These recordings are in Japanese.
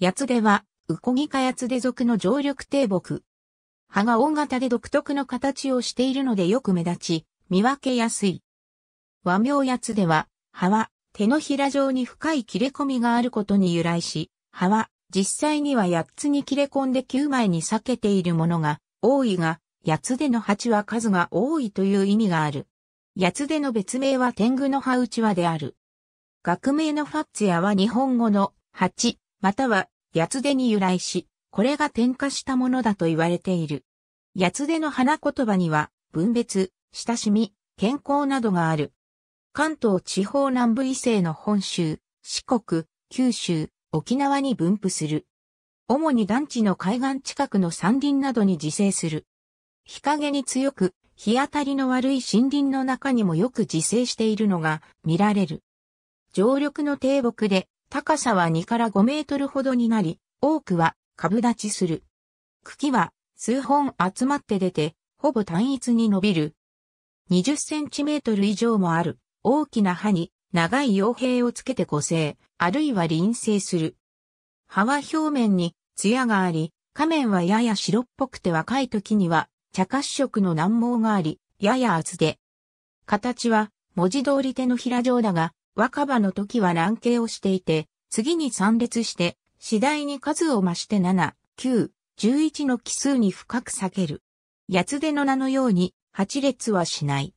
八つでは、ウコギ科八つで属の常緑低木。葉が大型で独特の形をしているのでよく目立ち、見分けやすい。和名八つでは、葉は手のひら状に深い切れ込みがあることに由来し、葉は実際には八つに切れ込んで9枚に裂けているものが多いが、八つでの鉢は数が多いという意味がある。八つでの別名は天狗の葉内輪である。学名のファッツヤは日本語の蜂、または八つ手に由来し、これが点火したものだと言われている。八つ手の花言葉には、分別、親しみ、健康などがある。関東地方南部以西の本州、四国、九州、沖縄に分布する。主に団地の海岸近くの山林などに自生する。日陰に強く、日当たりの悪い森林の中にもよく自生しているのが見られる。常緑の低木で高さは2から5メートルほどになり、多くは株立ちする。茎は数本集まって出て、ほぼ単一に伸びる。20センチメートル以上もある大きな歯に長い傭兵をつけて個性、あるいは輪生する。葉は表面に艶があり、仮面はやや白っぽくて若い時には茶褐色の難毛があり、やや厚で。形は文字通り手のひら状だが、若葉の時は乱形をしていて、次に参列して、次第に数を増して7、9、11の奇数に深く裂ける。八つ手の名のように、8列はしない。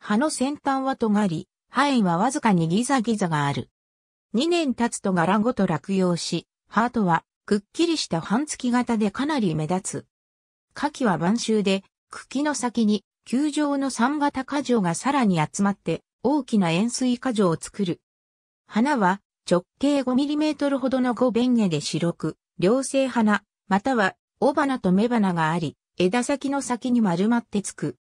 葉の先端は尖り、範囲はわずかにギザギザがある。2年経つと柄ごと落葉し、ハートはくっきりした半月型でかなり目立つ。花期は晩秋で、茎の先に球状の三型花状がさらに集まって大きな円錐花状を作る。花は直径 5mm ほどの5弁下で白く、両性花、または尾花と雌花があり、枝先の先に丸まってつく。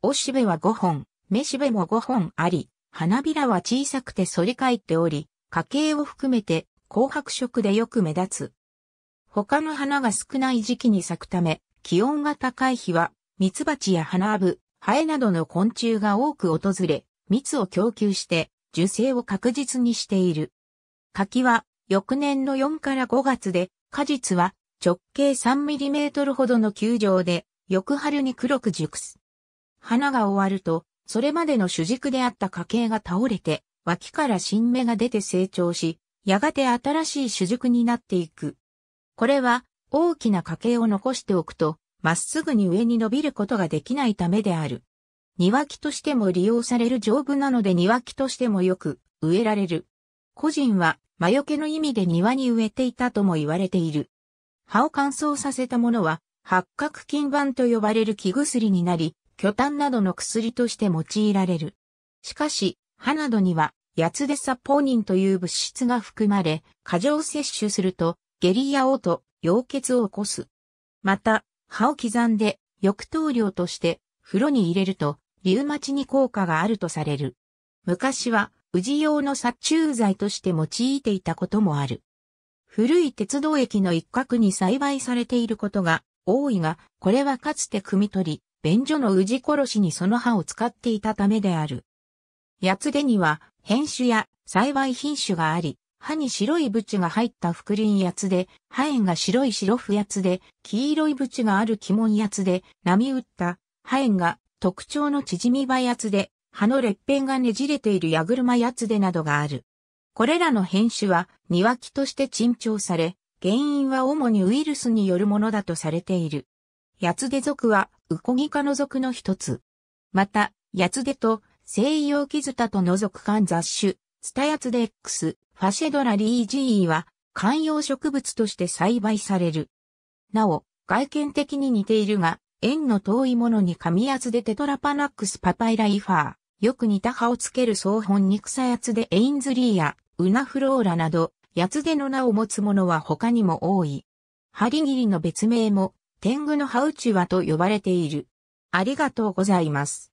おしべは5本、雌しべも5本あり、花びらは小さくて反り返っており、花形を含めて紅白色でよく目立つ。他の花が少ない時期に咲くため、気温が高い日は、ミツバチや花アブ、ハエなどの昆虫が多く訪れ、蜜を供給して受精を確実にしている。柿は翌年の4から5月で、果実は直径3トルほどの球状で、翌春に黒く熟す。花が終わると、それまでの主軸であった家系が倒れて、脇から新芽が出て成長し、やがて新しい主軸になっていく。これは大きな家系を残しておくと、まっすぐに上に伸びることができないためである。庭木としても利用される丈夫なので庭木としてもよく植えられる。個人は魔除けの意味で庭に植えていたとも言われている。葉を乾燥させたものは八角金板と呼ばれる木薬になり、巨炭などの薬として用いられる。しかし、葉などには、ヤツデサポーニンという物質が含まれ、過剰摂取すると、下痢や嘔吐、溶血を起こす。また、葉を刻んで、浴頭量として、風呂に入れると、リウマチに効果があるとされる。昔は、氏用の殺虫剤として用いていたこともある。古い鉄道駅の一角に栽培されていることが多いが、これはかつて汲み取り、便所の氏殺しにその葉を使っていたためである。八つ手には、変種や栽培品種があり、歯に白いブチが入った福林やつで、ハ縁が白い白布やつで、黄色いブチがある鬼門やつで、波打った、ハ縁が特徴の縮みやつで、葉の裂片がねじれている矢車やつでなどがある。これらの変種は庭木として珍重され、原因は主にウイルスによるものだとされている。八つで属はウコギ科の属の一つ。また、八つでと西洋キズタとの属間雑種、ツタヤツデ X、ファシェドラリージーは観葉植物として栽培される。なお、外見的に似ているが、縁の遠いものに紙厚でテトラパナックスパパイライファー、よく似た葉をつける総本に草やつでエインズリーやウナフローラなど、やつでの名を持つものは他にも多い。ハリギリの別名も、天狗のハチュワと呼ばれている。ありがとうございます。